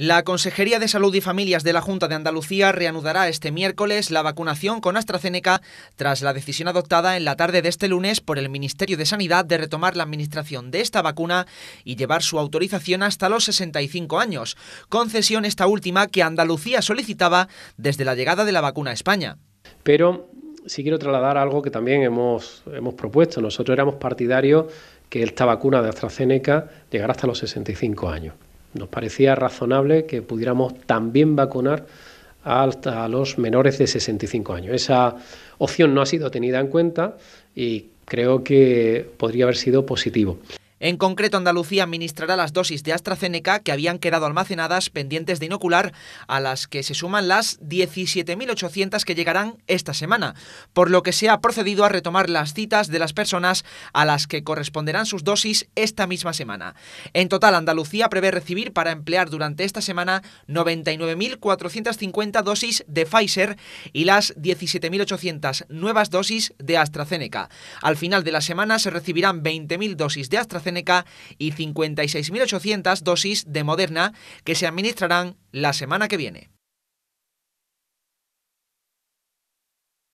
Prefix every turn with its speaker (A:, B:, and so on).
A: La Consejería de Salud y Familias de la Junta de Andalucía reanudará este miércoles la vacunación con AstraZeneca tras la decisión adoptada en la tarde de este lunes por el Ministerio de Sanidad de retomar la administración de esta vacuna y llevar su autorización hasta los 65 años, concesión esta última que Andalucía solicitaba desde la llegada de la vacuna a
B: España. Pero sí quiero trasladar algo que también hemos, hemos propuesto. Nosotros éramos partidarios que esta vacuna de AstraZeneca llegara hasta los 65 años. Nos parecía razonable que pudiéramos también vacunar hasta los menores de 65 años. Esa opción no ha sido tenida en cuenta y creo que podría haber sido positivo.
A: En concreto, Andalucía administrará las dosis de AstraZeneca que habían quedado almacenadas pendientes de inocular, a las que se suman las 17.800 que llegarán esta semana, por lo que se ha procedido a retomar las citas de las personas a las que corresponderán sus dosis esta misma semana. En total, Andalucía prevé recibir para emplear durante esta semana 99.450 dosis de Pfizer y las 17.800 nuevas dosis de AstraZeneca. Al final de la semana se recibirán 20.000 dosis de AstraZeneca y 56.800 dosis de Moderna que se administrarán la semana que viene.